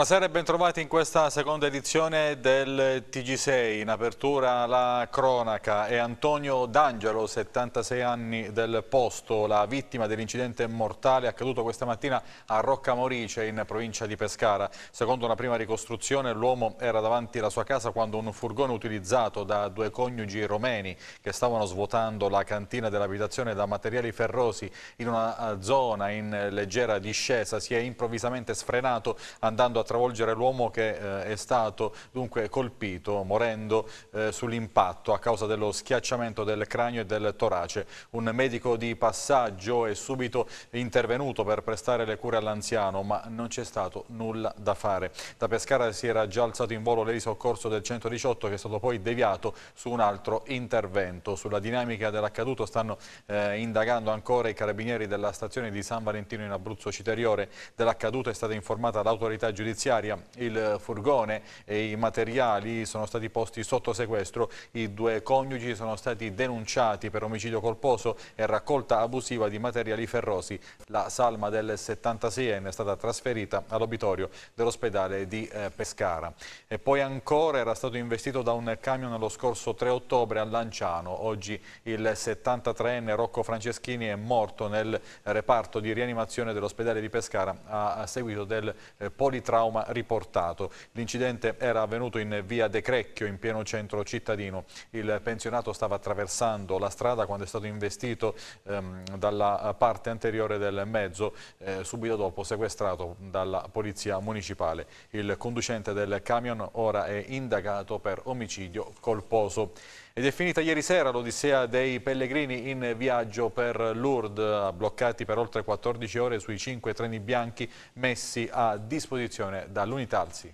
Buonasera e bentrovati in questa seconda edizione del TG6. In apertura la cronaca è Antonio D'Angelo, 76 anni del posto, la vittima dell'incidente mortale accaduto questa mattina a Rocca Morice in provincia di Pescara. Secondo una prima ricostruzione l'uomo era davanti alla sua casa quando un furgone utilizzato da due coniugi romeni che stavano svuotando la cantina dell'abitazione da materiali ferrosi in una eh, zona in leggera discesa si è improvvisamente sfrenato andando a travolgere l'uomo che eh, è stato dunque colpito morendo eh, sull'impatto a causa dello schiacciamento del cranio e del torace. Un medico di passaggio è subito intervenuto per prestare le cure all'anziano ma non c'è stato nulla da fare. Da Pescara si era già alzato in volo l'elisoccorso del 118 che è stato poi deviato su un altro intervento. Sulla dinamica dell'accaduto stanno eh, indagando ancora i carabinieri della stazione di San Valentino in Abruzzo Citeriore. Dell'accaduto è stata informata l'autorità giudiziaria giudiziaria il furgone e i materiali sono stati posti sotto sequestro. I due coniugi sono stati denunciati per omicidio colposo e raccolta abusiva di materiali ferrosi. La salma del 76enne è stata trasferita all'obitorio dell'ospedale di eh, Pescara. E poi ancora era stato investito da un camion lo scorso 3 ottobre a Lanciano. Oggi il 73enne Rocco Franceschini è morto nel reparto di rianimazione dell'ospedale di Pescara a seguito del eh, politrauma trauma riportato. L'incidente era avvenuto in via De Crecchio, in pieno centro cittadino. Il pensionato stava attraversando la strada quando è stato investito ehm, dalla parte anteriore del mezzo, eh, subito dopo sequestrato dalla polizia municipale. Il conducente del camion ora è indagato per omicidio colposo. Ed è finita ieri sera l'odissea dei pellegrini in viaggio per Lourdes, bloccati per oltre 14 ore sui 5 treni bianchi messi a disposizione dall'Unitalsi.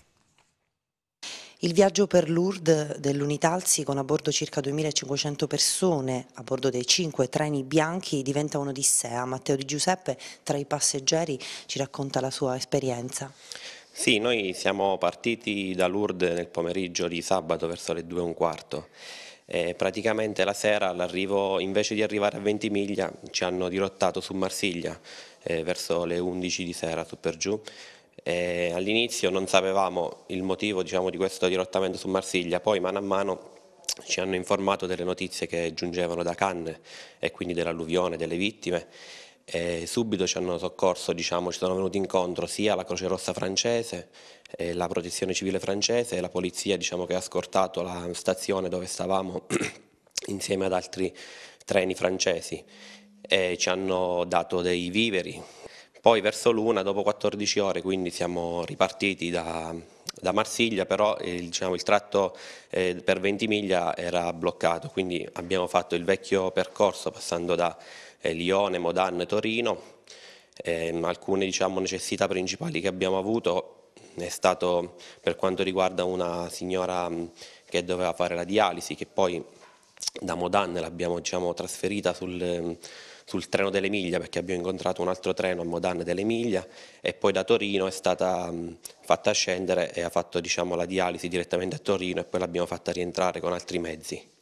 Il viaggio per Lourdes dell'Unitalsi con a bordo circa 2500 persone a bordo dei cinque treni bianchi diventa un'odissea. Matteo Di Giuseppe tra i passeggeri ci racconta la sua esperienza. Sì, noi siamo partiti da Lourdes nel pomeriggio di sabato verso le 2 e un quarto e eh, praticamente la sera all'arrivo, invece di arrivare a Ventimiglia, ci hanno dirottato su Marsiglia eh, verso le 11 di sera, su per giù. Eh, all'inizio non sapevamo il motivo diciamo, di questo dirottamento su Marsiglia, poi mano a mano ci hanno informato delle notizie che giungevano da Cannes e quindi dell'alluvione, delle vittime. E eh, subito ci hanno soccorso, diciamo, ci sono venuti incontro sia la Croce Rossa francese eh, la protezione civile francese e la polizia diciamo, che ha scortato la stazione dove stavamo insieme ad altri treni francesi e ci hanno dato dei viveri. Poi verso l'una, dopo 14 ore, quindi siamo ripartiti da, da Marsiglia, però il, diciamo, il tratto eh, per 20 miglia era bloccato, quindi abbiamo fatto il vecchio percorso passando da eh, Lione, Modane, Torino. Eh, alcune diciamo, necessità principali che abbiamo avuto è stato per quanto riguarda una signora che doveva fare la dialisi, che poi da Modane l'abbiamo diciamo, trasferita sul, sul, treno dell'Emilia perché abbiamo incontrato un altro treno a Modane dell'Emilia e poi da Torino è stata fatta scendere e ha fatto diciamo, la dialisi direttamente a Torino e poi l'abbiamo fatta rientrare con altri mezzi.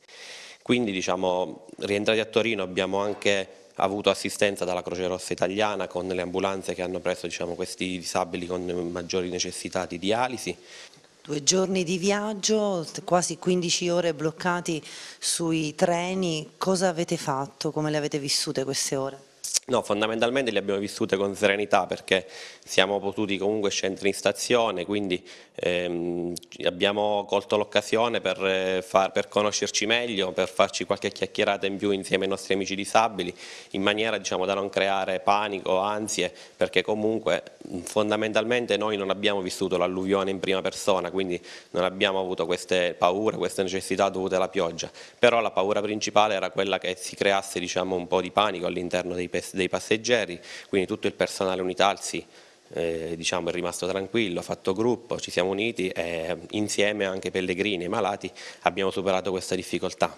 Quindi diciamo, rientrati a Torino abbiamo anche avuto assistenza dalla Croce Rossa Italiana con le ambulanze che hanno preso diciamo, questi disabili con maggiori necessità di dialisi. Due giorni di viaggio, quasi 15 ore bloccati sui treni, cosa avete fatto? Come le avete vissute queste ore? No, fondamentalmente le abbiamo vissute con serenità perché siamo potuti comunque scendere in stazione, quindi eh, abbiamo colto l'occasione per, eh, per, conoscerci meglio, per farci qualche chiacchierata in più insieme ai nostri amici disabili, in maniera diciamo, da non creare panico, ansie, perché comunque mm, fondamentalmente noi non abbiamo vissuto l'alluvione in prima persona, quindi non abbiamo avuto queste paure, queste necessità dovute alla pioggia, però la paura principale era quella che si creasse diciamo, un po' di panico all'interno dei, dei passeggeri, quindi tutto il personale unitalsi eh, diciamo, è rimasto tranquillo, ha fatto gruppo, ci siamo uniti e insieme anche Pellegrini e Malati abbiamo superato questa difficoltà.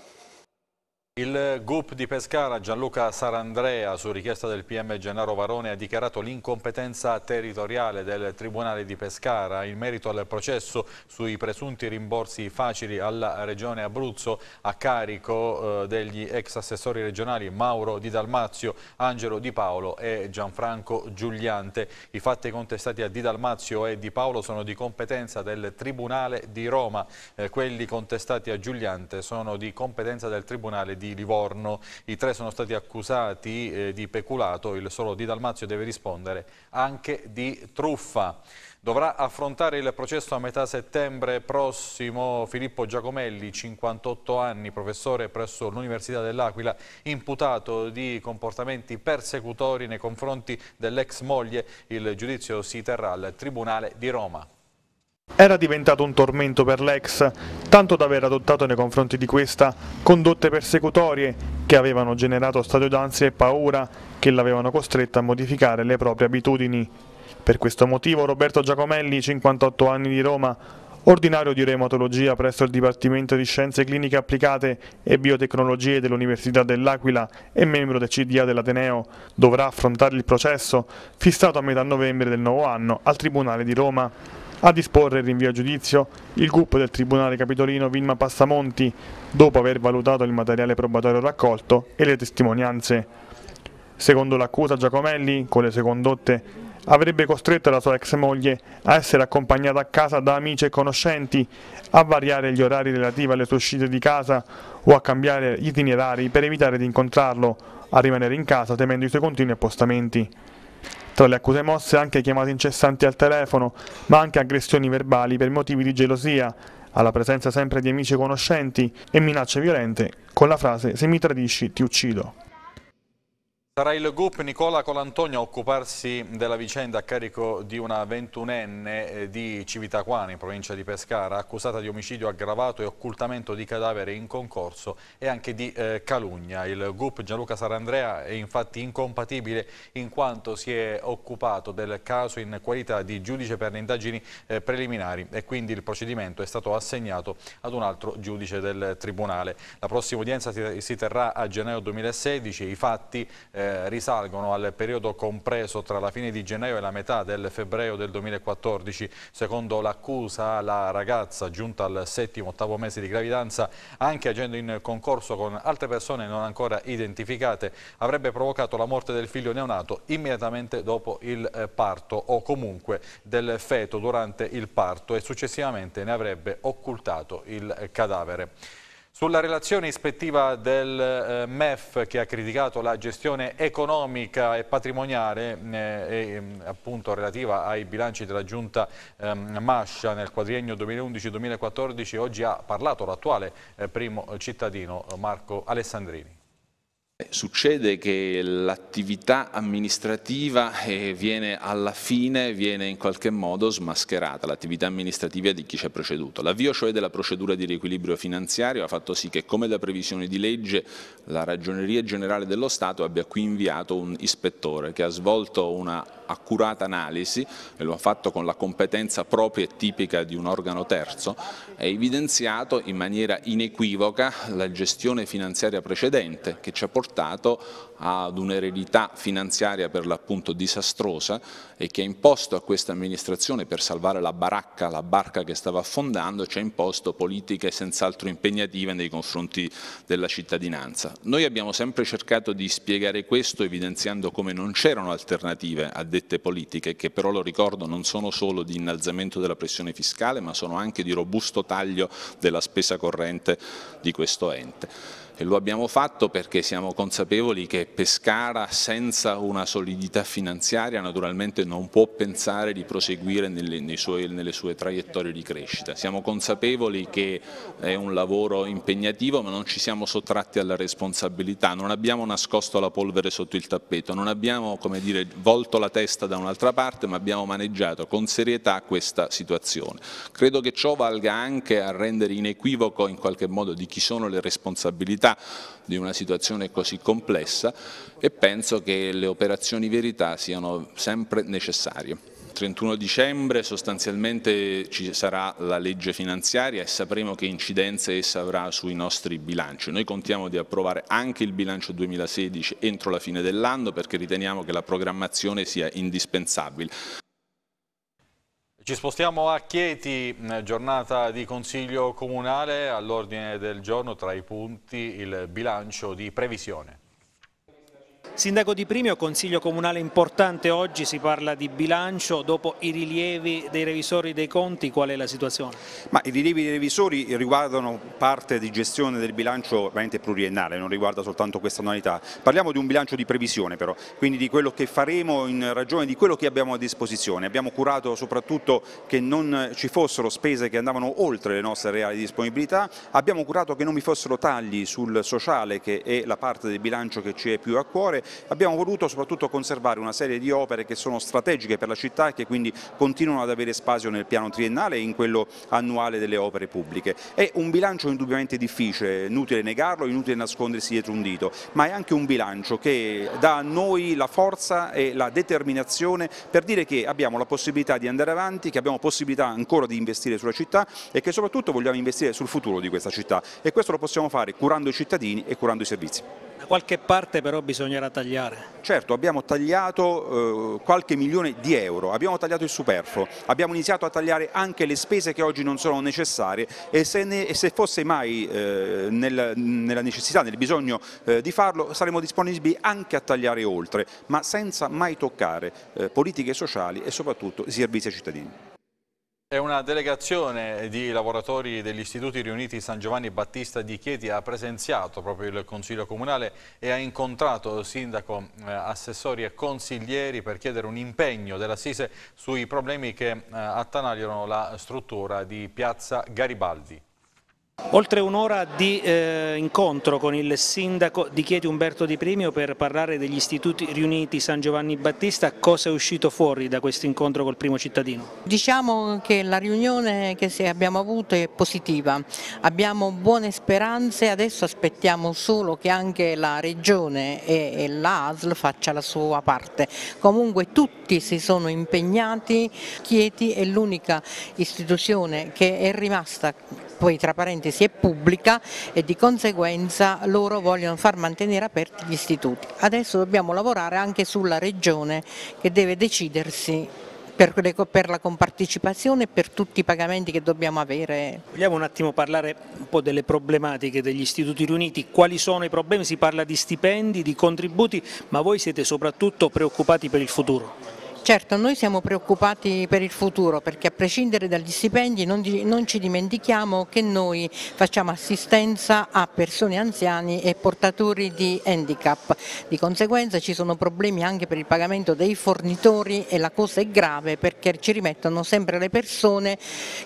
Il GUP di Pescara Gianluca Sarandrea su richiesta del PM Gennaro Varone ha dichiarato l'incompetenza territoriale del Tribunale di Pescara in merito al processo sui presunti rimborsi facili alla Regione Abruzzo a carico eh, degli ex assessori regionali Mauro Di Dalmazio, Angelo Di Paolo e Gianfranco Giuliante. I fatti contestati a Di Dalmazio e Di Paolo sono di competenza del Tribunale di Roma, eh, quelli contestati a Giuliante sono di competenza del Tribunale di di Livorno. I tre sono stati accusati eh, di peculato, il solo Di Dalmazio deve rispondere anche di truffa. Dovrà affrontare il processo a metà settembre prossimo Filippo Giacomelli, 58 anni, professore presso l'Università dell'Aquila, imputato di comportamenti persecutori nei confronti dell'ex moglie. Il giudizio si terrà al Tribunale di Roma. Era diventato un tormento per l'ex, tanto da aver adottato nei confronti di questa condotte persecutorie che avevano generato stato d'ansia e paura che l'avevano costretta a modificare le proprie abitudini. Per questo motivo Roberto Giacomelli, 58 anni di Roma, ordinario di reumatologia presso il Dipartimento di Scienze Cliniche Applicate e Biotecnologie dell'Università dell'Aquila e membro del CDA dell'Ateneo, dovrà affrontare il processo fissato a metà novembre del nuovo anno al Tribunale di Roma a disporre il rinvio a giudizio il GUP del Tribunale Capitolino Vilma Passamonti, dopo aver valutato il materiale probatorio raccolto e le testimonianze. Secondo l'accusa Giacomelli, con le sue condotte, avrebbe costretto la sua ex moglie a essere accompagnata a casa da amici e conoscenti, a variare gli orari relativi alle sue uscite di casa o a cambiare gli itinerari per evitare di incontrarlo, a rimanere in casa temendo i suoi continui appostamenti. Tra le accuse mosse anche chiamate incessanti al telefono, ma anche aggressioni verbali per motivi di gelosia, alla presenza sempre di amici e conoscenti e minacce violente con la frase se mi tradisci ti uccido. Sarà il GUP Nicola Colantonio a occuparsi della vicenda a carico di una ventunenne eh, di Civitaquana, in provincia di Pescara, accusata di omicidio aggravato e occultamento di cadavere in concorso e anche di eh, calugna. Il GUP Gianluca Sarandrea è infatti incompatibile in quanto si è occupato del caso in qualità di giudice per le indagini eh, preliminari e quindi il procedimento è stato assegnato ad un altro giudice del Tribunale. La prossima udienza si terrà a gennaio 2016 i fatti eh, eh, risalgono al periodo compreso tra la fine di gennaio e la metà del febbraio del 2014. Secondo l'accusa, la ragazza giunta al settimo-ottavo mese di gravidanza, anche agendo in concorso con altre persone non ancora identificate, avrebbe provocato la morte del figlio neonato immediatamente dopo il eh, parto o comunque del feto durante il parto e successivamente ne avrebbe occultato il eh, cadavere. Sulla relazione ispettiva del eh, MEF che ha criticato la gestione economica e patrimoniale eh, e, mm, appunto relativa ai bilanci della giunta eh, Mascia nel quadriennio 2011-2014 oggi ha parlato l'attuale eh, primo cittadino Marco Alessandrini succede che l'attività amministrativa eh, viene alla fine, viene in qualche modo smascherata, l'attività amministrativa di chi ci ha preceduto. L'avvio cioè della procedura di riequilibrio finanziario ha fatto sì che come da previsione di legge la Ragioneria Generale dello Stato abbia qui inviato un ispettore che ha svolto una accurata analisi, e lo ha fatto con la competenza propria e tipica di un organo terzo, e evidenziato in maniera inequivoca la gestione finanziaria precedente che ci ha portato portato ad un'eredità finanziaria per l'appunto disastrosa e che ha imposto a questa amministrazione per salvare la baracca, la barca che stava affondando, ci ha imposto politiche senz'altro impegnative nei confronti della cittadinanza. Noi abbiamo sempre cercato di spiegare questo evidenziando come non c'erano alternative a dette politiche che però lo ricordo non sono solo di innalzamento della pressione fiscale ma sono anche di robusto taglio della spesa corrente di questo ente e lo abbiamo fatto perché siamo consapevoli che Pescara senza una solidità finanziaria naturalmente non può pensare di proseguire nelle, suoi, nelle sue traiettorie di crescita. Siamo consapevoli che è un lavoro impegnativo ma non ci siamo sottratti alla responsabilità, non abbiamo nascosto la polvere sotto il tappeto, non abbiamo dire, volto la testa da un'altra parte ma abbiamo maneggiato con serietà questa situazione. Credo che ciò valga anche a rendere inequivoco in qualche modo di chi sono le responsabilità complessità di una situazione così complessa e penso che le operazioni verità siano sempre necessarie. 31 dicembre sostanzialmente ci sarà la legge finanziaria e sapremo che incidenze essa avrà sui nostri bilanci. Noi contiamo di approvare anche il bilancio 2016 entro la fine dell'anno perché riteniamo che la programmazione sia indispensabile. Ci spostiamo a Chieti, mm, giornata di Consiglio Comunale, all'ordine del giorno tra i punti il bilancio di previsione. Sindaco Di Primio, Consiglio Comunale importante oggi, si parla di bilancio, dopo i rilievi dei revisori dei conti qual è la situazione? Ma I rilievi dei revisori riguardano parte di gestione del bilancio veramente pluriennale, non riguarda soltanto questa annualità, parliamo di un bilancio di previsione però, quindi di quello che faremo in ragione di quello che abbiamo a disposizione, abbiamo curato soprattutto che non ci fossero spese che andavano oltre le nostre reali disponibilità, abbiamo curato che non vi fossero tagli sul sociale che è la parte del bilancio che ci è più a cuore, abbiamo voluto soprattutto conservare una serie di opere che sono strategiche per la città e che quindi continuano ad avere spazio nel piano triennale e in quello annuale delle opere pubbliche. È un bilancio indubbiamente difficile, inutile negarlo, inutile nascondersi dietro un dito, ma è anche un bilancio che dà a noi la forza e la determinazione per dire che abbiamo la possibilità di andare avanti, che abbiamo possibilità ancora di investire sulla città e che soprattutto vogliamo investire sul futuro di questa città e questo lo possiamo fare curando i cittadini e curando i servizi. Da qualche parte però bisognerà tagliare. Certo, abbiamo tagliato eh, qualche milione di euro, abbiamo tagliato il superfluo, abbiamo iniziato a tagliare anche le spese che oggi non sono necessarie e se, ne, e se fosse mai eh, nel, nella necessità, nel bisogno eh, di farlo, saremo disponibili anche a tagliare oltre, ma senza mai toccare eh, politiche sociali e soprattutto servizi ai cittadini. E una delegazione di lavoratori degli istituti riuniti San Giovanni Battista di Chieti ha presenziato proprio il Consiglio Comunale e ha incontrato sindaco, eh, assessori e consiglieri per chiedere un impegno dell'Assise sui problemi che eh, attanagliano la struttura di Piazza Garibaldi. Oltre un'ora di eh, incontro con il sindaco di Chieti Umberto Di Primio per parlare degli istituti riuniti San Giovanni Battista, cosa è uscito fuori da questo incontro col primo cittadino? Diciamo che la riunione che abbiamo avuto è positiva, abbiamo buone speranze, adesso aspettiamo solo che anche la regione e, l'ASL faccia la sua parte, comunque tutti si sono impegnati, Chieti è l'unica istituzione che è rimasta poi tra parentesi gente si è pubblica e di conseguenza loro vogliono far mantenere aperti gli istituti. Adesso dobbiamo lavorare anche sulla regione che deve decidersi per, la compartecipazione e per tutti i pagamenti che dobbiamo avere. Vogliamo un attimo parlare un po' delle problematiche degli istituti riuniti, quali sono i problemi? Si parla di stipendi, di contributi, ma voi siete soprattutto preoccupati per il futuro. Certo, noi siamo preoccupati per il futuro perché a prescindere dagli stipendi non, non, ci dimentichiamo che noi facciamo assistenza a persone anziane e portatori di handicap. Di conseguenza ci sono problemi anche per il pagamento dei fornitori e la cosa è grave perché ci rimettono sempre le persone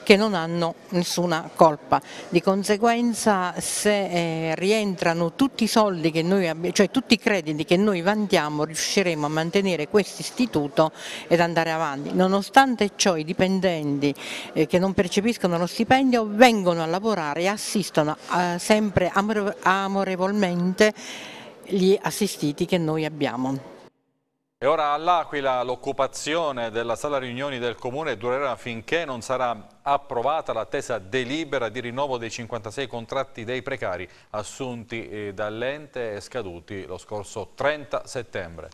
che non hanno nessuna colpa. Di conseguenza se eh, rientrano tutti i soldi che noi abbiamo, cioè tutti i crediti che noi vantiamo riusciremo a mantenere questo istituto ed andare avanti. Nonostante ciò i dipendenti eh, che non percepiscono lo stipendio vengono a lavorare e assistono eh, sempre amore amorevolmente gli assistiti che noi abbiamo. E ora all'Aquila l'occupazione della sala riunioni del Comune durerà finché non sarà approvata l'attesa delibera di rinnovo dei 56 contratti dei precari assunti eh, dall'ente e scaduti lo scorso 30 settembre.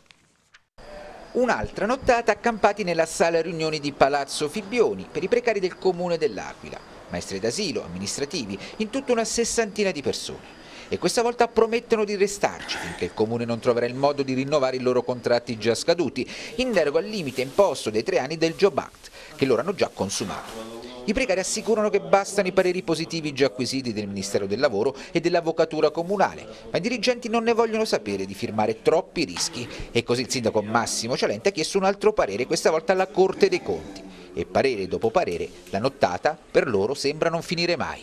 Un'altra nottata accampati nella sala riunioni di Palazzo Fibbioni per i precari del comune dell'Aquila, maestri d'asilo, amministrativi, in tutta una sessantina di persone. E questa volta promettono di restarci finché il comune non troverà il modo di rinnovare i loro contratti già scaduti, in deroga al limite imposto dei tre anni del Job Act, che loro hanno già consumato. I precari assicurano che bastano i pareri positivi già acquisiti del Ministero del Lavoro e dell'Avvocatura Comunale, ma i dirigenti non ne vogliono sapere di firmare troppi rischi e così il sindaco Massimo Cialente ha chiesto un altro parere, questa volta alla Corte dei Conti. E parere dopo parere, la nottata per loro sembra non finire mai.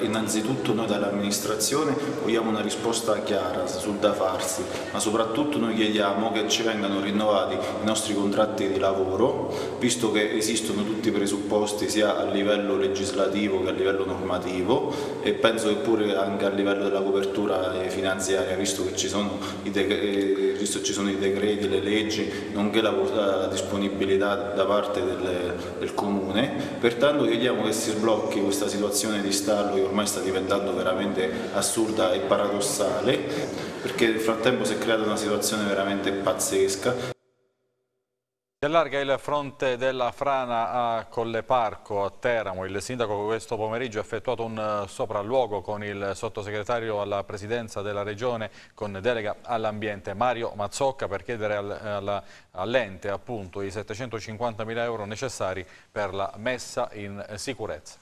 Innanzitutto noi dall'amministrazione vogliamo una risposta chiara sul da farsi, ma soprattutto noi chiediamo che ci vengano rinnovati i nostri contratti di lavoro, visto che esistono tutti i presupposti sia a livello legislativo che a livello normativo e penso che pure anche a livello della copertura finanziaria, visto che ci sono i decreti eh, visto che ci sono i decreti, le leggi, nonché la, la disponibilità da parte del, del, comune, pertanto chiediamo che si sblocchi questa situazione di stallo che ormai sta diventando veramente assurda e paradossale, perché nel frattempo si è creata una situazione veramente pazzesca si allarga il fronte della frana a Colleparco, a Teramo. Il sindaco questo pomeriggio ha effettuato un eh, sopralluogo con il sottosegretario alla presidenza della regione con delega all'ambiente Mario Mazzocca per chiedere all'ente appunto i 750 mila euro necessari per la messa in sicurezza.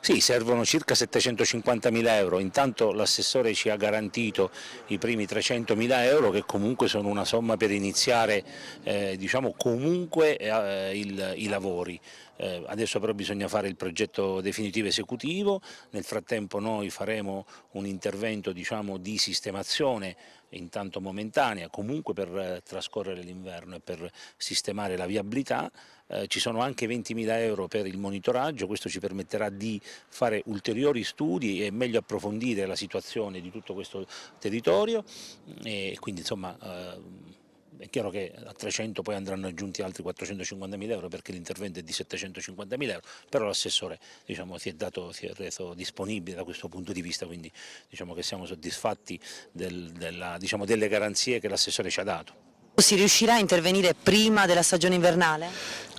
Sì, servono circa 750 mila euro, intanto l'assessore ci ha garantito i primi 300 mila euro che comunque sono una somma per iniziare eh, diciamo, comunque eh, il, i lavori. Eh, adesso però bisogna fare il progetto definitivo esecutivo, nel frattempo noi faremo un intervento diciamo, di sistemazione intanto momentanea, comunque per eh, trascorrere l'inverno e per sistemare la viabilità, eh, ci sono anche 20.000 euro per il monitoraggio, questo ci permetterà di fare ulteriori studi e meglio approfondire la situazione di tutto questo territorio mm, e quindi insomma eh, è chiaro che a 300 poi andranno aggiunti altri 450.000 euro perché l'intervento è di 750.000 euro, però l'assessore diciamo, si, si, è reso disponibile da questo punto di vista, quindi diciamo che siamo soddisfatti del, della, diciamo, delle garanzie che l'assessore ci ha dato. Si riuscirà a intervenire prima della stagione invernale?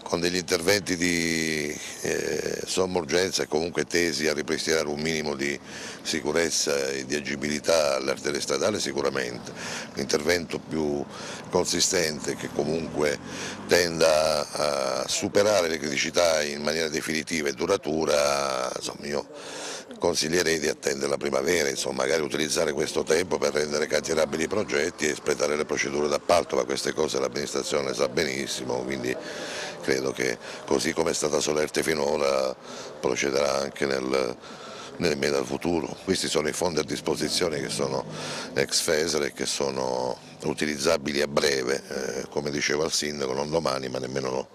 con degli interventi di eh, somma urgenza e comunque tesi a ripristinare un minimo di sicurezza e di agibilità all'artere stradale sicuramente, un intervento più consistente che comunque tenda a superare le criticità in maniera definitiva e duratura, insomma io consiglierei di attendere la primavera, insomma, magari utilizzare questo tempo per rendere cantierabili i progetti e espletare le procedure d'appalto, ma queste cose l'amministrazione sa benissimo, quindi credo che così come è stata solerte finora procederà anche nel nel medio futuro. Questi sono i fondi a disposizione che sono ex FESR e che sono utilizzabili a breve, eh, come diceva il sindaco, non domani ma nemmeno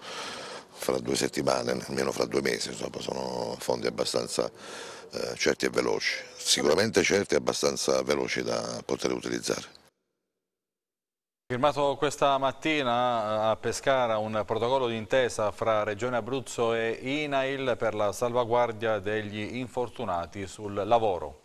fra due settimane, nemmeno fra due mesi, insomma sono fondi abbastanza eh, certi e veloci, sicuramente certi e abbastanza veloci da poter utilizzare. Firmato questa mattina eh, a Pescara un protocollo d'intesa fra Regione Abruzzo e INAIL per la salvaguardia degli infortunati sul lavoro.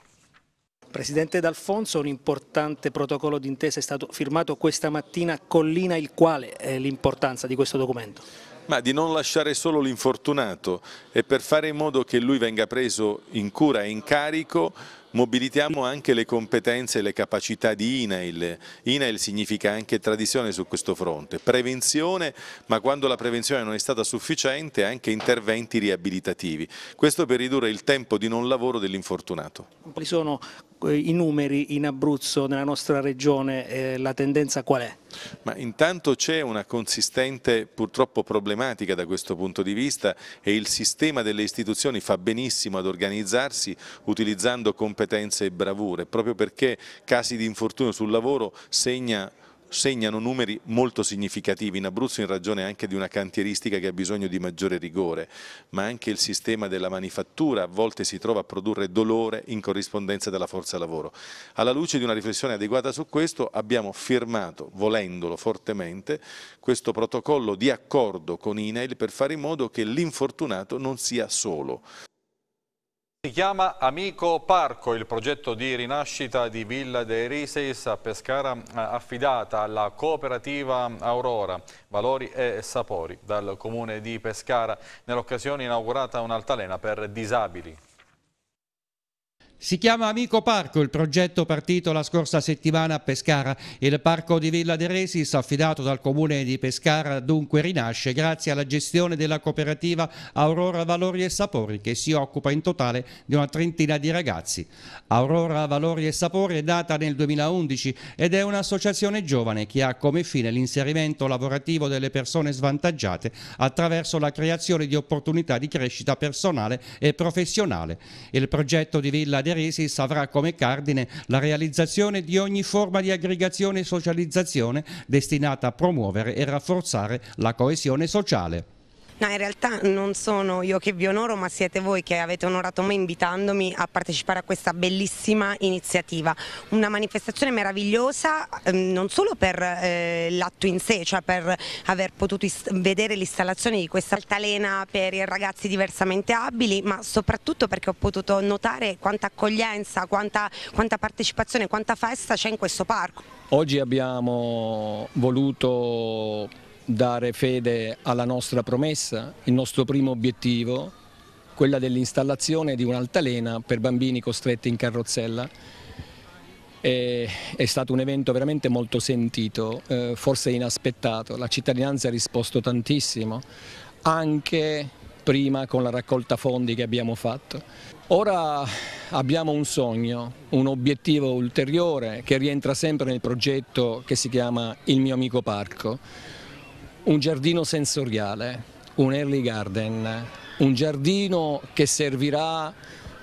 Presidente D'Alfonso, un importante protocollo d'intesa è stato firmato questa mattina con l'INAIL. Qual è eh, l'importanza di questo documento? ma di non lasciare solo l'infortunato e per fare in modo che lui venga preso in cura e in carico mobilitiamo anche le competenze e le capacità di INAIL. INAIL significa anche tradizione su questo fronte, prevenzione, ma quando la prevenzione non è stata sufficiente anche interventi riabilitativi. Questo per ridurre il tempo di non lavoro dell'infortunato. Quali sono i numeri in Abruzzo, nella nostra regione, eh, la tendenza qual è? Ma intanto c'è una consistente purtroppo problematica da questo punto di vista e il sistema delle istituzioni fa benissimo ad organizzarsi utilizzando competenze e bravure, proprio perché casi di infortunio sul lavoro segna segnano numeri molto significativi in Abruzzo in ragione anche di una cantieristica che ha bisogno di maggiore rigore, ma anche il sistema della manifattura a volte si trova a produrre dolore in corrispondenza della forza lavoro. Alla luce di una riflessione adeguata su questo abbiamo firmato, volendolo fortemente, questo protocollo di accordo con INAIL per fare in modo che l'infortunato non sia solo, si chiama Amico Parco, il progetto di rinascita di Villa dei Riseis a Pescara eh, affidata alla cooperativa Aurora, Valori e Sapori, dal comune di Pescara, nell'occasione inaugurata un'altalena per disabili. Si chiama Amico Parco il progetto partito la scorsa settimana a Pescara. Il parco di Villa De Resis, affidato dal comune di Pescara, dunque rinasce grazie alla gestione della cooperativa Aurora Valori e Sapori, che si occupa in totale di una trentina di ragazzi. Aurora Valori e Sapori è data nel 2011 ed è un'associazione giovane che ha come fine l'inserimento lavorativo delle persone svantaggiate attraverso la creazione di opportunità di crescita personale e professionale. Il progetto di Villa De Cagliaresi avrà come cardine la realizzazione di ogni forma di aggregazione e socializzazione destinata a promuovere e rafforzare la coesione sociale. No, in realtà non sono io che vi onoro, ma siete voi che avete onorato me invitandomi a partecipare a questa bellissima iniziativa. Una manifestazione meravigliosa ehm, non solo per eh, l'atto in sé, cioè per aver potuto vedere l'installazione di questa altalena per i ragazzi diversamente abili, ma soprattutto perché ho potuto notare quanta accoglienza, quanta, quanta partecipazione, quanta festa c'è in questo parco. Oggi abbiamo voluto dare fede alla nostra promessa, il nostro primo obiettivo, quella dell'installazione di un'altalena per bambini costretti in carrozzella. E è stato un evento veramente molto sentito, eh, forse inaspettato, la cittadinanza ha risposto tantissimo, anche prima con la raccolta fondi che abbiamo fatto. Ora abbiamo un sogno, un obiettivo ulteriore che rientra sempre nel progetto che si chiama Il mio amico parco un giardino sensoriale, un early garden, un giardino che servirà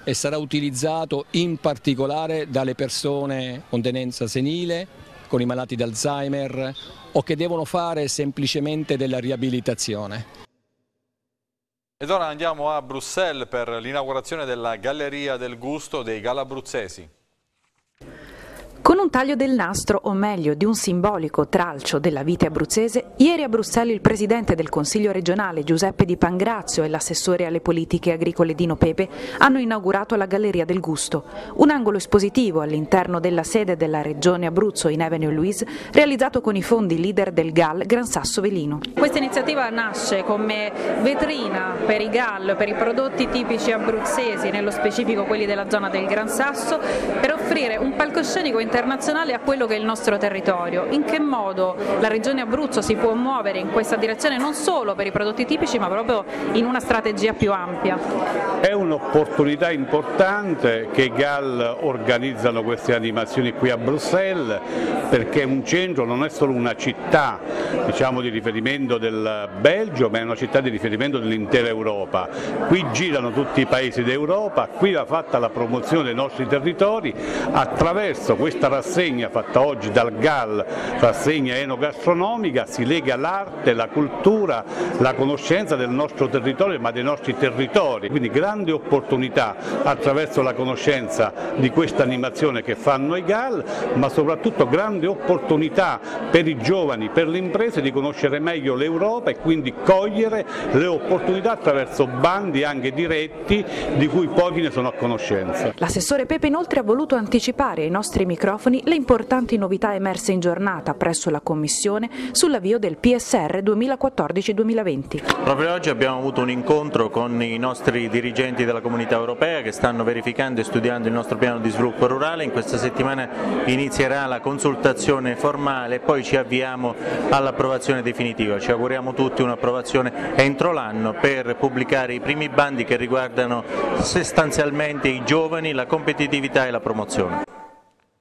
e sarà utilizzato in particolare dalle persone con tenenza senile, con i malati d'Alzheimer o che devono fare semplicemente della riabilitazione. Ed ora andiamo a Bruxelles per l'inaugurazione della Galleria del Gusto dei Galabruzzesi. Con un taglio del nastro, o meglio di un simbolico tralcio della vite abruzzese, ieri a Bruxelles il presidente del Consiglio regionale Giuseppe Di Pangrazio e l'assessore alle politiche agricole Dino Pepe hanno inaugurato la Galleria del Gusto, un angolo espositivo all'interno della sede della regione Abruzzo in Avenue Louise, realizzato con i fondi leader del GAL Gran Sasso Velino. Questa iniziativa nasce come vetrina per i GAL, per i prodotti tipici abruzzesi, nello specifico quelli della zona del Gran Sasso, per offrire offrire un palcoscenico internazionale a quello che è il nostro territorio. In che modo la Regione Abruzzo si può muovere in questa direzione non solo per i prodotti tipici ma proprio in una strategia più ampia? È un'opportunità importante che GAL organizzano queste animazioni qui a Bruxelles perché un centro non è solo una città diciamo, di riferimento del Belgio ma è una città di riferimento dell'intera Europa. Qui girano tutti i paesi d'Europa, qui va fatta la promozione dei nostri territori Attraverso questa rassegna fatta oggi dal GAL, rassegna enogastronomica, si lega l'arte, la cultura, la conoscenza del nostro territorio ma dei nostri territori, quindi grande opportunità attraverso la conoscenza di questa animazione che fanno i GAL ma soprattutto grande opportunità per i giovani, per le imprese di conoscere meglio l'Europa e quindi cogliere le opportunità attraverso bandi anche diretti di cui pochi ne sono a conoscenza. L'assessore Pepe inoltre ha voluto anticipare ai nostri microfoni le importanti novità emerse in giornata presso la Commissione sull'avvio del PSR 2014-2020. Proprio oggi abbiamo avuto un incontro con i nostri dirigenti della comunità europea che stanno verificando e studiando il nostro piano di sviluppo rurale. In questa settimana inizierà la consultazione formale e poi ci avviamo all'approvazione definitiva. Ci auguriamo tutti un'approvazione entro l'anno per pubblicare i primi bandi che riguardano sostanzialmente i giovani, la competitività e la promozione situazione.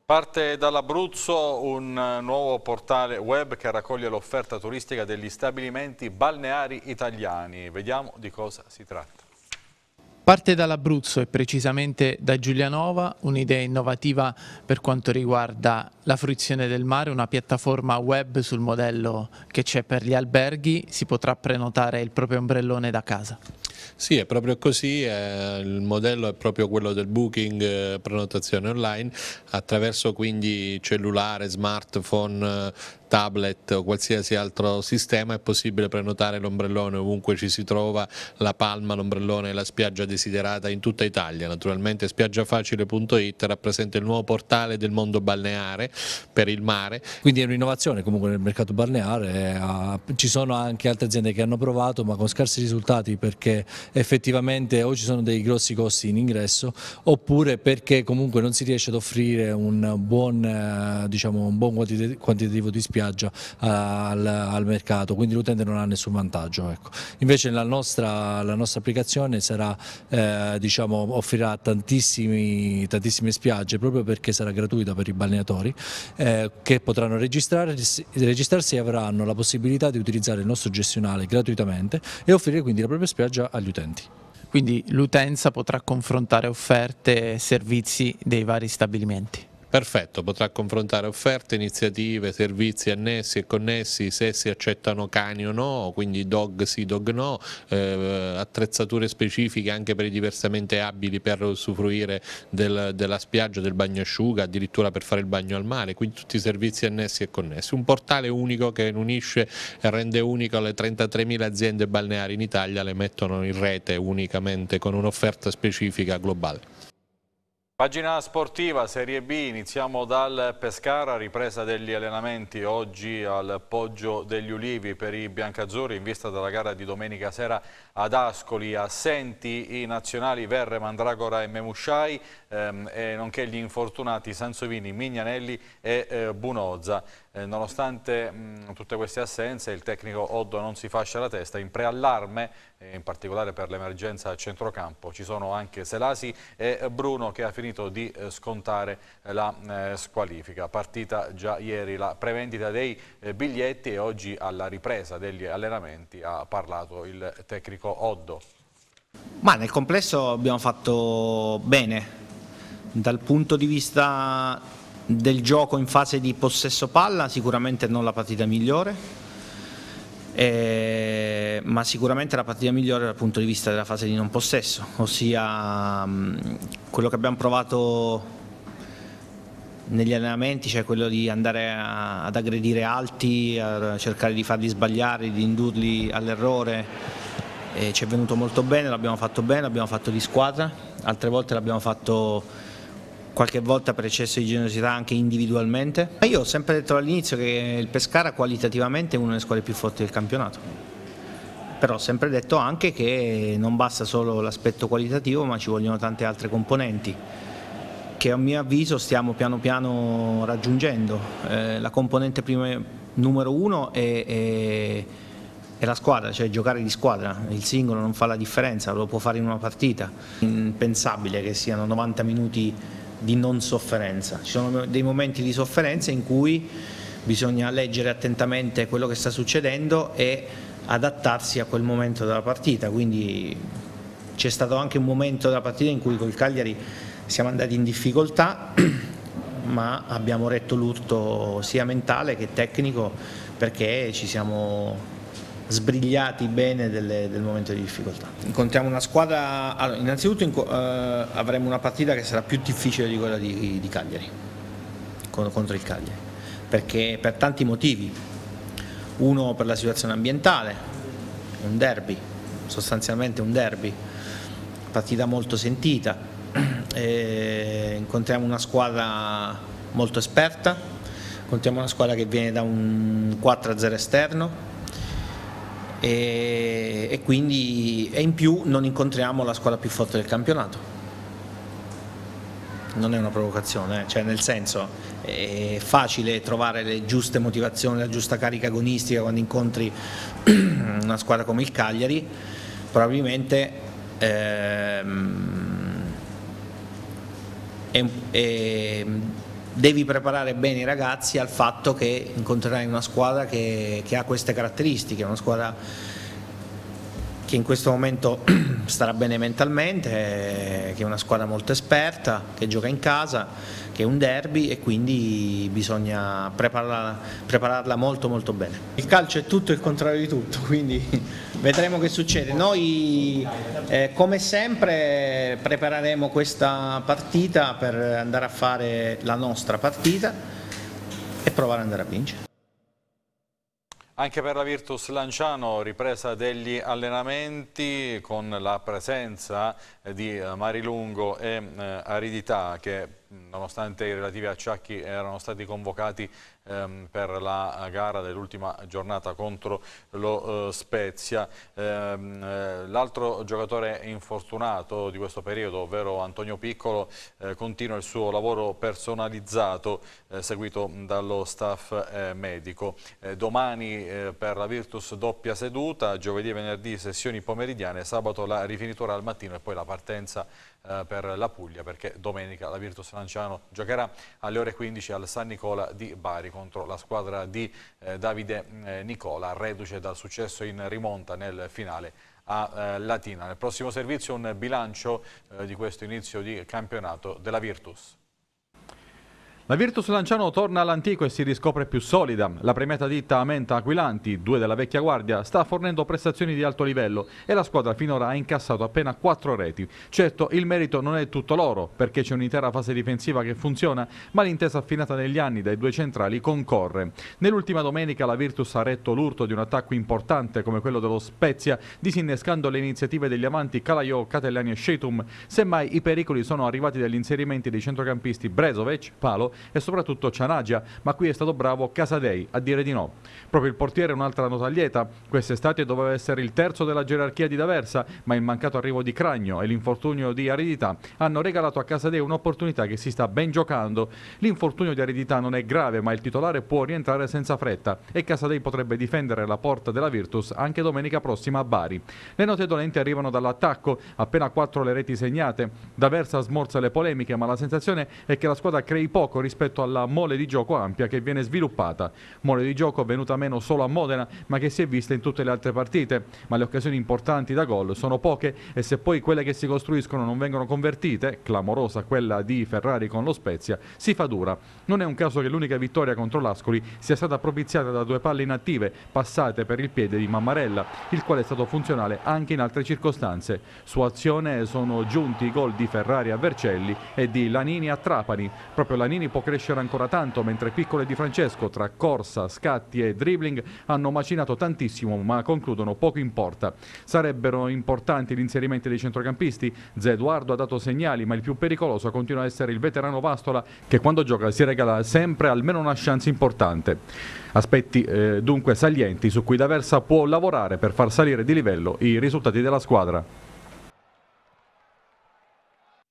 Parte dall'Abruzzo un nuovo portale web che raccoglie l'offerta turistica degli stabilimenti balneari italiani. Vediamo di cosa si tratta. Parte dall'Abruzzo e precisamente da Giulianova, un'idea innovativa per quanto riguarda la fruizione del mare, una piattaforma web sul modello che c'è per gli alberghi, si potrà prenotare il proprio ombrellone da casa. Sì, è proprio così, il modello è proprio quello del booking eh, prenotazione online, attraverso quindi cellulare, smartphone, tablet o qualsiasi altro sistema è possibile prenotare l'ombrellone ovunque ci si trova, la palma, l'ombrellone e la spiaggia desiderata in tutta Italia. Naturalmente spiaggiafacile.it rappresenta il nuovo portale del mondo balneare per il mare. Quindi è un'innovazione comunque nel mercato balneare, eh, ci sono anche altre aziende che hanno provato ma con scarsi risultati perché effettivamente o ci sono dei grossi costi in ingresso oppure perché comunque non si riesce ad offrire un buon, eh, diciamo, un buon quantitativo di spiaggia spiaggia eh, al, al, mercato, quindi l'utente non ha nessun vantaggio. Ecco. Invece la nostra, la nostra applicazione sarà, eh, diciamo, offrirà tantissime spiagge proprio perché sarà gratuita per i balneatori eh, che potranno registrarsi, registrarsi e avranno la possibilità di utilizzare il nostro gestionale gratuitamente e offrire quindi la propria spiaggia agli utenti. Quindi l'utenza potrà confrontare offerte e servizi dei vari stabilimenti. Perfetto, potrà confrontare offerte, iniziative, servizi annessi e connessi, se si accettano cani o no, quindi dog sì, dog no, eh, attrezzature specifiche anche per i diversamente abili per usufruire del, della spiaggia, del bagno asciuga, addirittura per fare il bagno al mare, quindi tutti i servizi annessi e connessi. Un portale unico che unisce e rende unico le 33.000 aziende balneari in Italia, le mettono in rete unicamente con un'offerta specifica globale. Pagina sportiva, Serie B, iniziamo dal Pescara, ripresa degli allenamenti oggi al Poggio degli Ulivi per i biancazzurri in vista della gara di domenica sera ad Ascoli, assenti i nazionali Verre, Mandragora e Memusciai, ehm, nonché gli infortunati Sansovini, Mignanelli e eh, Bunozza. Eh, nonostante mh, mm, tutte queste assenze, il tecnico Oddo non si fascia la testa. In preallarme, eh, in particolare per l'emergenza a centrocampo, ci sono anche Selasi e Bruno che ha finito di eh, scontare eh, la eh, squalifica. Partita già ieri la prevendita dei eh, biglietti e oggi alla ripresa degli allenamenti ha parlato il tecnico Oddo. Ma nel complesso abbiamo fatto bene. Dal punto di vista del gioco in fase di possesso palla, sicuramente non la partita migliore, eh, ma sicuramente la partita migliore dal punto di vista della fase di non possesso, ossia mh, mm, quello che abbiamo provato negli allenamenti, cioè quello di andare a, ad aggredire alti, a cercare di farli sbagliare, di indurli all'errore. Eh, ci è venuto molto bene, l'abbiamo fatto bene, l'abbiamo fatto di squadra, altre volte l'abbiamo fatto qualche volta per eccesso di generosità anche individualmente. Ma io ho sempre detto all'inizio che il Pescara qualitativamente è una delle squadre più forti del campionato. Però ho sempre detto anche che non basta solo l'aspetto qualitativo, ma ci vogliono tante altre componenti che a mio avviso stiamo piano piano raggiungendo. Eh, la componente prima, numero uno è, è, è, la squadra, cioè giocare di squadra. Il singolo non fa la differenza, lo può fare in una partita. Impensabile che siano 90 minuti di non sofferenza. Ci sono dei momenti di sofferenza in cui bisogna leggere attentamente quello che sta succedendo e adattarsi a quel momento della partita. Quindi c'è stato anche un momento della partita in cui col Cagliari siamo andati in difficoltà, ma abbiamo retto l'urto sia mentale che tecnico perché ci siamo sbrigliati bene delle, del momento di difficoltà. Incontriamo una squadra, allora, innanzitutto eh, avremo una partita che sarà più difficile di quella di, di Cagliari, con, contro il Cagliari, perché per tanti motivi, uno per la situazione ambientale, un derby, sostanzialmente un derby, partita molto sentita, eh, incontriamo una squadra molto esperta, incontriamo una squadra che viene da un 4-0 esterno, e, e quindi e in più non incontriamo la squadra più forte del campionato. Non è una provocazione, eh. cioè nel senso è facile trovare le giuste motivazioni, la giusta carica agonistica quando incontri una squadra come il Cagliari, probabilmente ehm, è, è devi preparare bene i ragazzi al fatto che incontrerai una squadra che, che ha queste caratteristiche, una squadra che in questo momento starà bene mentalmente, eh, che è una squadra molto esperta, che gioca in casa che è un derby e quindi bisogna prepararla, prepararla molto molto bene. Il calcio è tutto il contrario di tutto, quindi vedremo che succede. Noi eh, come sempre prepareremo questa partita per andare a fare la nostra partita e provare ad andare a vincere. Anche per la Virtus Lanciano ripresa degli allenamenti con la presenza di eh, Marilungo e eh, Aridità che nonostante i relativi acciacchi erano stati convocati ehm, per la gara dell'ultima giornata contro lo eh, Spezia. Ehm, eh, L'altro giocatore infortunato di questo periodo, ovvero Antonio Piccolo, eh, continua il suo lavoro personalizzato eh, seguito dallo staff eh, medico. Eh, domani per la Virtus doppia seduta, giovedì e venerdì sessioni pomeridiane, sabato la rifinitura al mattino e poi la partenza eh, per la Puglia perché domenica la Virtus Lanciano giocherà alle ore 15 al San Nicola di Bari contro la squadra di eh, Davide eh, Nicola, reduce dal successo in rimonta nel finale a eh, Latina. Nel prossimo servizio un bilancio eh, di questo inizio di campionato della Virtus. La Virtus Lanciano torna all'antico e si riscopre più solida. La premiata ditta Amenta Aquilanti, due della vecchia guardia, sta fornendo prestazioni di alto livello e la squadra finora ha incassato appena quattro reti. Certo, il merito non è tutto loro, perché c'è un'intera fase difensiva che funziona, ma l'intesa affinata negli anni dai due centrali concorre. Nell'ultima domenica la Virtus ha retto l'urto di un attacco importante come quello dello Spezia, disinnescando le iniziative degli avanti Calaiò, Catellani e Shetum. Semmai i pericoli sono arrivati dagli inserimenti dei centrocampisti Brezovic, Palo e soprattutto Cianagia, ma qui è stato bravo Casadei a dire di no. Proprio il portiere è un'altra nota lieta, quest'estate doveva essere il terzo della gerarchia di D'Aversa, ma il mancato arrivo di Cragno e l'infortunio di Aridità hanno regalato a Casadei un'opportunità che si sta ben giocando. L'infortunio di Aridità non è grave, ma il titolare può rientrare senza fretta e Casadei potrebbe difendere la porta della Virtus anche domenica prossima a Bari. Le note dolenti arrivano dall'attacco, appena quattro le reti segnate. D'Aversa smorza le polemiche, ma la sensazione è che la squadra crei poco rispetto alla mole di gioco ampia che viene sviluppata. Mole di gioco venuta meno solo a Modena, ma che si è vista in tutte le altre partite. Ma le occasioni importanti da gol sono poche e se poi quelle che si costruiscono non vengono convertite, clamorosa quella di Ferrari con lo Spezia, si fa dura. Non è un caso che l'unica vittoria contro l'Ascoli sia stata propiziata da due palle inattive passate per il piede di Mammarella, il quale è stato funzionale anche in altre circostanze. Su azione sono giunti i gol di Ferrari a Vercelli e di Lanini a Trapani. Proprio Lanini può crescere ancora tanto, mentre piccole di Francesco tra corsa, scatti e dribbling hanno macinato tantissimo ma concludono poco in porta. Sarebbero importanti gli inserimenti dei centrocampisti? Zeduardo ha dato segnali ma il più pericoloso continua a essere il veterano Vastola che quando gioca si regala sempre almeno una chance importante. Aspetti eh, dunque salienti su cui D'Aversa può lavorare per far salire di livello i risultati della squadra.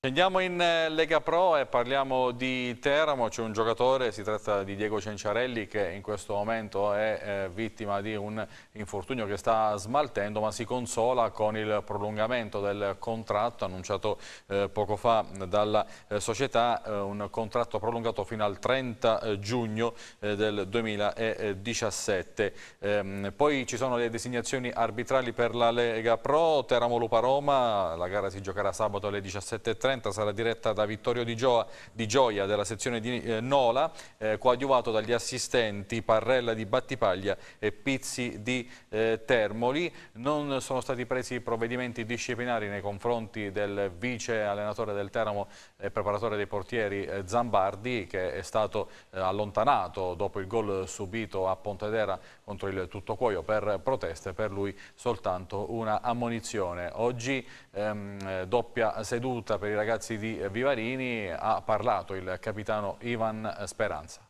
Andiamo in eh, Lega Pro e parliamo di Teramo, c'è un giocatore, si tratta di Diego Cenciarelli che in questo momento è eh, vittima di un infortunio che sta smaltendo ma si consola con il prolungamento del contratto annunciato eh, poco fa dalla eh, società, eh, un contratto prolungato fino al 30 eh, giugno del 2017. Ehm, poi ci sono le designazioni arbitrali per la Lega Pro, Teramo-Lupa-Roma, la gara si giocherà sabato alle 17.30 18.30 sarà diretta da Vittorio Di, Gioia, di Gioia della sezione di eh, Nola, eh, coadiuvato dagli assistenti Parrella di Battipaglia e Pizzi di eh, Termoli. Non sono stati presi provvedimenti disciplinari nei confronti del vice allenatore del Teramo e preparatore dei portieri eh, Zambardi, che è stato eh, allontanato dopo il gol subito a Pontedera contro il tutto cuoio per proteste, per lui soltanto una ammonizione. Oggi ehm, doppia seduta per i ragazzi di Vivarini, ha parlato il capitano Ivan Speranza.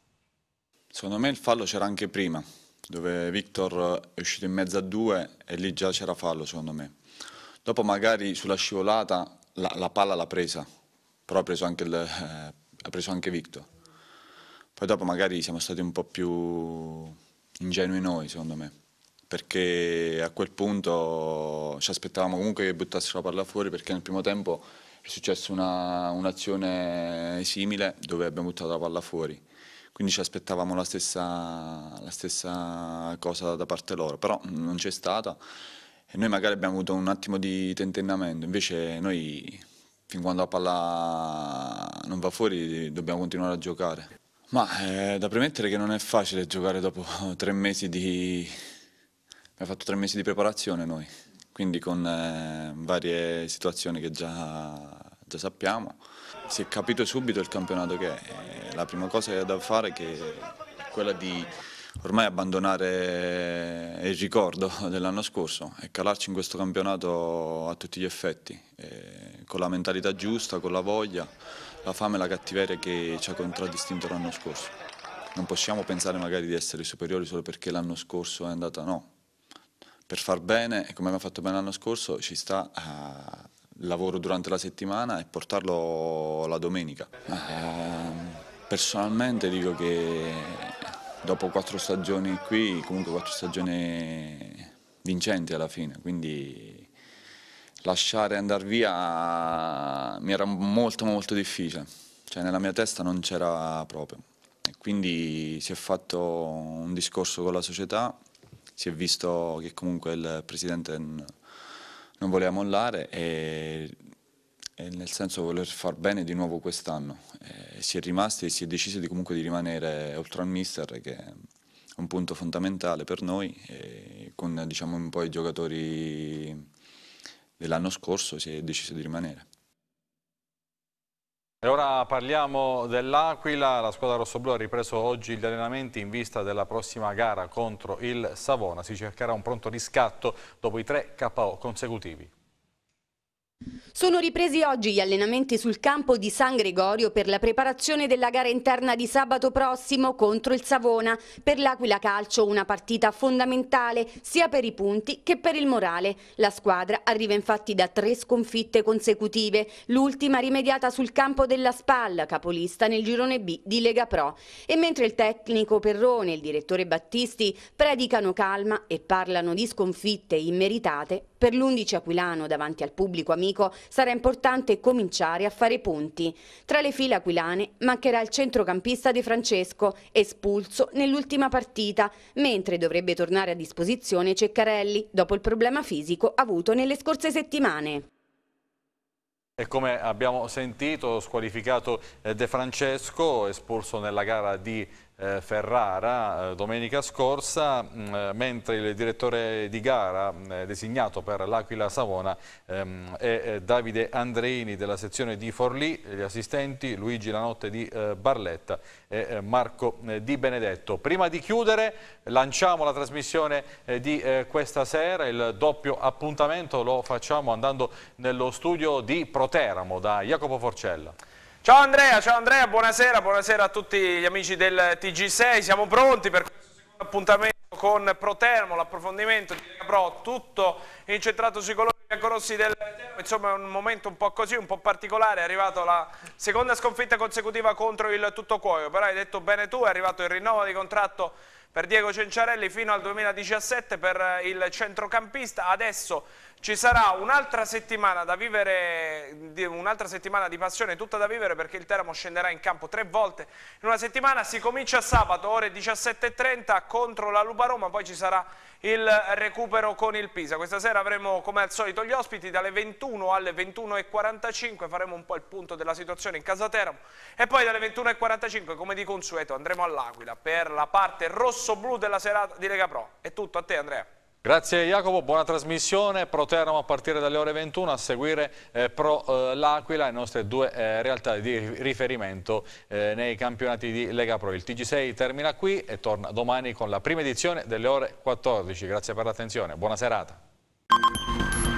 Secondo me il fallo c'era anche prima, dove Victor è uscito in mezzo a due e lì già c'era fallo secondo me. Dopo magari sulla scivolata la, la palla l'ha presa, però ha preso, anche il, eh, ha preso anche Victor. Poi dopo magari siamo stati un po' più ingenui noi, secondo me perché a quel punto ci aspettavamo comunque che buttassero la palla fuori perché nel primo tempo è successa un'azione simile dove abbiamo buttato la palla fuori. Quindi ci aspettavamo la stessa, la stessa cosa da parte loro, però non c'è stata e noi magari abbiamo avuto un attimo di tentennamento, invece noi fin quando la palla non va fuori dobbiamo continuare a giocare. Ma è eh, da premettere che non è facile giocare dopo tre mesi di... abbiamo fatto tre mesi di preparazione noi, quindi con eh, varie situazioni che già, già, sappiamo. Si è capito subito il campionato che è. Eh, la prima cosa che da fare è quella di ormai abbandonare eh, il ricordo dell'anno scorso e calarci in questo campionato a tutti gli effetti, eh, con la mentalità giusta, con la voglia la fame e la cattiveria che ci ha contraddistinto l'anno scorso. Non possiamo pensare magari di essere superiori solo perché l'anno scorso è andata, no. Per far bene, come abbiamo fatto bene l'anno scorso, ci sta eh, il lavoro durante la settimana e portarlo la domenica. Eh, personalmente dico che dopo quattro stagioni qui, comunque quattro stagioni vincenti alla fine, quindi lasciare andare via mi era molto molto difficile, cioè nella mia testa non c'era proprio. E quindi si è fatto un discorso con la società, si è visto che comunque il presidente non voleva mollare e, e nel senso voler far bene di nuovo quest'anno. si è rimasti e si è deciso di comunque di rimanere oltre al mister che è un punto fondamentale per noi con diciamo un po' i giocatori dell'anno scorso si è deciso di rimanere. E ora parliamo dell'Aquila, la squadra rossoblu ha ripreso oggi gli allenamenti in vista della prossima gara contro il Savona, si cercherà un pronto riscatto dopo i tre KO consecutivi. Sono ripresi oggi gli allenamenti sul campo di San Gregorio per la preparazione della gara interna di sabato prossimo contro il Savona. Per l'Aquila Calcio una partita fondamentale sia per i punti che per il morale. La squadra arriva infatti da tre sconfitte consecutive, l'ultima rimediata sul campo della Spalla, capolista nel girone B di Lega Pro. E mentre il tecnico Perrone e il direttore Battisti predicano calma e parlano di sconfitte immeritate, per l'11 Aquilano davanti al pubblico amico sarà importante cominciare a fare punti. Tra le file aquilane mancherà il centrocampista De Francesco, espulso nell'ultima partita, mentre dovrebbe tornare a disposizione Ceccarelli dopo il problema fisico avuto nelle scorse settimane. E come abbiamo sentito, squalificato eh, De Francesco, espulso nella gara di eh, Ferrara eh, domenica scorsa, mm, eh, mentre il direttore di gara mm, designato per l'Aquila Savona ehm, è Davide Andreini della sezione di Forlì, gli assistenti Luigi Lanotte di Barletta e Marco Di Benedetto. Prima di chiudere lanciamo la trasmissione di questa sera, il doppio appuntamento lo facciamo andando nello studio di Proteramo da Jacopo Forcella. Ciao Andrea, ciao Andrea, buonasera, buonasera a tutti gli amici del TG6, siamo pronti per questo secondo appuntamento con Protermo, l'approfondimento di Pro, tutto incentrato sui colori Biancorossi del Teramo, insomma è un momento un po' così, un po' particolare, è arrivata la seconda sconfitta consecutiva contro il Tutto Cuoio, però hai detto bene tu, è arrivato il rinnovo di contratto per Diego Cenciarelli fino al 2017 per il centrocampista, adesso ci sarà un'altra settimana da vivere, un'altra settimana di passione tutta da vivere perché il Teramo scenderà in campo tre volte in una settimana, si comincia sabato ore 17.30 contro la Luba Roma, poi ci sarà il recupero con il Pisa. Questa sera avremo come al solito gli ospiti dalle 21 alle 21.45, faremo un po' il punto della situazione in casa Teramo e poi dalle 21.45 come di consueto andremo all'Aquila per la parte rosso-blu della serata di Lega Pro. È tutto a te Andrea. Grazie Jacopo, buona trasmissione, Proteramo a partire dalle ore 21, a seguire eh, Pro eh, L'Aquila, le nostre due eh, realtà di riferimento eh, nei campionati di Lega Pro. Il TG6 termina qui e torna domani con la prima edizione delle ore 14. Grazie per l'attenzione, buona serata.